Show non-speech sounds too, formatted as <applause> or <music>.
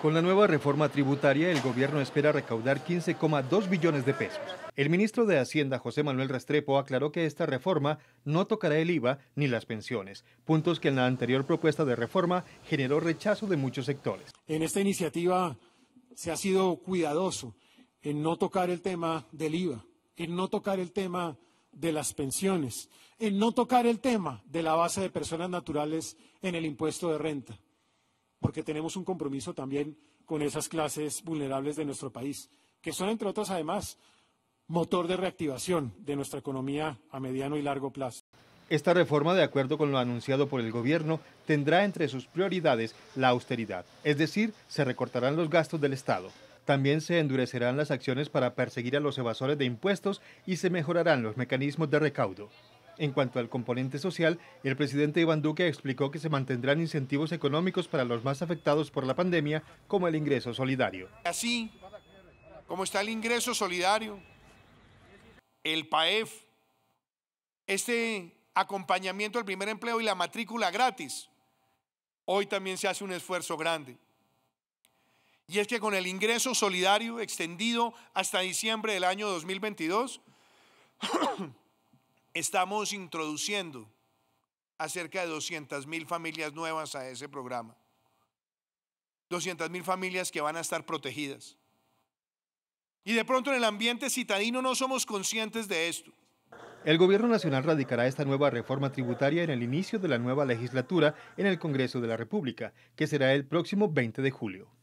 Con la nueva reforma tributaria, el gobierno espera recaudar 15,2 billones de pesos. El ministro de Hacienda, José Manuel Restrepo, aclaró que esta reforma no tocará el IVA ni las pensiones, puntos que en la anterior propuesta de reforma generó rechazo de muchos sectores. En esta iniciativa se ha sido cuidadoso en no tocar el tema del IVA, en no tocar el tema de las pensiones, en no tocar el tema de la base de personas naturales en el impuesto de renta porque tenemos un compromiso también con esas clases vulnerables de nuestro país, que son, entre otras, además, motor de reactivación de nuestra economía a mediano y largo plazo. Esta reforma, de acuerdo con lo anunciado por el gobierno, tendrá entre sus prioridades la austeridad, es decir, se recortarán los gastos del Estado. También se endurecerán las acciones para perseguir a los evasores de impuestos y se mejorarán los mecanismos de recaudo. En cuanto al componente social, el presidente Iván Duque explicó que se mantendrán incentivos económicos para los más afectados por la pandemia, como el ingreso solidario. Así como está el ingreso solidario, el PAEF, este acompañamiento al primer empleo y la matrícula gratis, hoy también se hace un esfuerzo grande. Y es que con el ingreso solidario extendido hasta diciembre del año 2022, <clears throat> Estamos introduciendo a cerca de 200 mil familias nuevas a ese programa. 200 mil familias que van a estar protegidas. Y de pronto en el ambiente citadino no somos conscientes de esto. El Gobierno Nacional radicará esta nueva reforma tributaria en el inicio de la nueva legislatura en el Congreso de la República, que será el próximo 20 de julio.